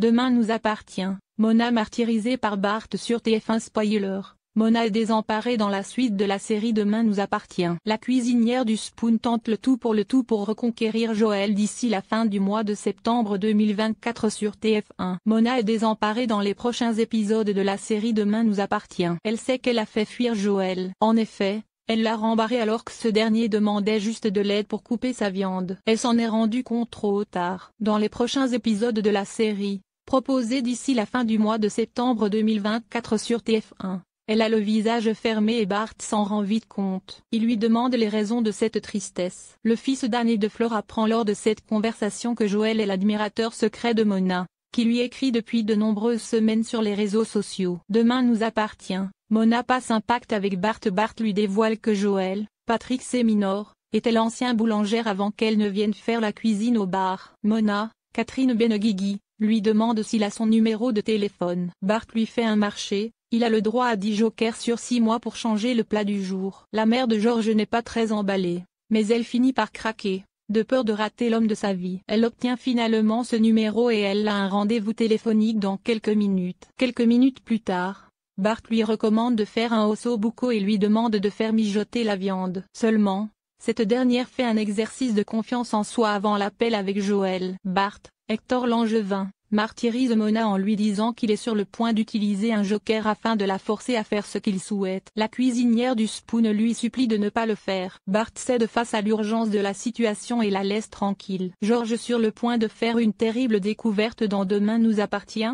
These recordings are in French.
Demain nous appartient, Mona martyrisée par Bart sur TF1 Spoiler, Mona est désemparée dans la suite de la série Demain nous appartient. La cuisinière du Spoon tente le tout pour le tout pour reconquérir Joël d'ici la fin du mois de septembre 2024 sur TF1. Mona est désemparée dans les prochains épisodes de la série Demain nous appartient. Elle sait qu'elle a fait fuir Joël. En effet, elle l'a rembarré alors que ce dernier demandait juste de l'aide pour couper sa viande. Elle s'en est rendue compte trop tard. Dans les prochains épisodes de la série, Proposé d'ici la fin du mois de septembre 2024 sur TF1. Elle a le visage fermé et Bart s'en rend vite compte. Il lui demande les raisons de cette tristesse. Le fils d'Anne et de Fleur apprend lors de cette conversation que Joël est l'admirateur secret de Mona, qui lui écrit depuis de nombreuses semaines sur les réseaux sociaux. Demain nous appartient. Mona passe un pacte avec Bart. Bart lui dévoile que Joël, Patrick Séminor, était l'ancien boulangère avant qu'elle ne vienne faire la cuisine au bar. Mona, Catherine Beneguigui lui demande s'il a son numéro de téléphone. Bart lui fait un marché, il a le droit à 10 jokers sur 6 mois pour changer le plat du jour. La mère de George n'est pas très emballée, mais elle finit par craquer, de peur de rater l'homme de sa vie. Elle obtient finalement ce numéro et elle a un rendez-vous téléphonique dans quelques minutes. Quelques minutes plus tard, Bart lui recommande de faire un osso buco et lui demande de faire mijoter la viande. Seulement, cette dernière fait un exercice de confiance en soi avant l'appel avec Joël. Bart, Hector Langevin, martyrise Mona en lui disant qu'il est sur le point d'utiliser un joker afin de la forcer à faire ce qu'il souhaite. La cuisinière du Spoon lui supplie de ne pas le faire. Bart cède face à l'urgence de la situation et la laisse tranquille. George sur le point de faire une terrible découverte dans Demain nous appartient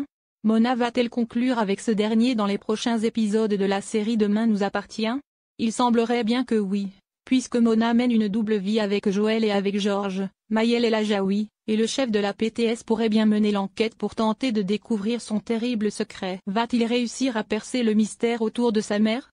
Mona va-t-elle conclure avec ce dernier dans les prochains épisodes de la série Demain nous appartient Il semblerait bien que oui puisque Mona mène une double vie avec Joël et avec Georges, est la jaoui, et le chef de la PTS pourrait bien mener l'enquête pour tenter de découvrir son terrible secret. Va-t-il réussir à percer le mystère autour de sa mère